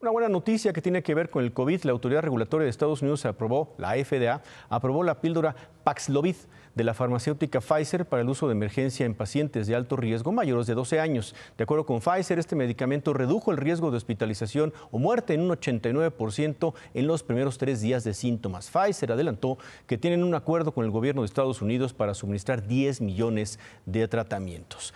Una buena noticia que tiene que ver con el COVID, la Autoridad Regulatoria de Estados Unidos aprobó, la FDA, aprobó la píldora Paxlovid de la farmacéutica Pfizer para el uso de emergencia en pacientes de alto riesgo mayores de 12 años. De acuerdo con Pfizer, este medicamento redujo el riesgo de hospitalización o muerte en un 89% en los primeros tres días de síntomas. Pfizer adelantó que tienen un acuerdo con el gobierno de Estados Unidos para suministrar 10 millones de tratamientos.